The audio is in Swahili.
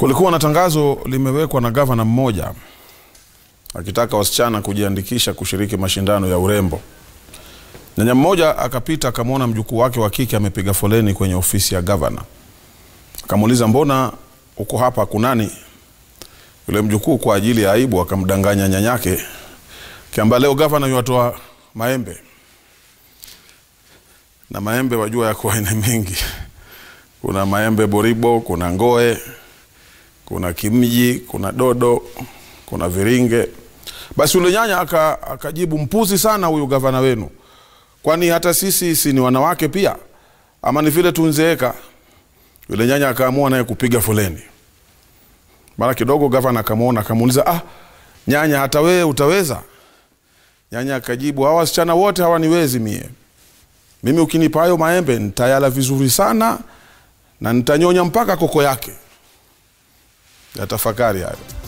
Kulikuwa na tangazo limewekwa na gavana mmoja akitaka wasichana kujiandikisha kushiriki mashindano ya urembo. Nyanya mmoja akapita akamwona mjukuu wake wa kike amepiga foleni kwenye ofisi ya gavana, akamuuliza mbona uko hapa kunani? Yule mjukuu kwa ajili ya aibu akamdanganya nyanyake kiamba leo gavana yuatoa maembe na maembe wajua yako aina mingi. Kuna maembe boribo, kuna ngoe, kuna Kimji, kuna Dodo, kuna Viringe. Basi ule nyanya akajibu aka mpuzi sana huyu gavana wenu, kwani hata sisi si ni wanawake pia, ama ni vile tunzeeka? Yule nyanya akaamua naye kupiga foleni. Mara kidogo gavana akamwona, akamuuliza ah, nyanya, hata wewe utaweza? Nyanya akajibu hawa wasichana wote hawaniwezi mie, mimi ukinipa hayo maembe nitayala vizuri sana na nitanyonya mpaka koko yake. Natafakari hayo.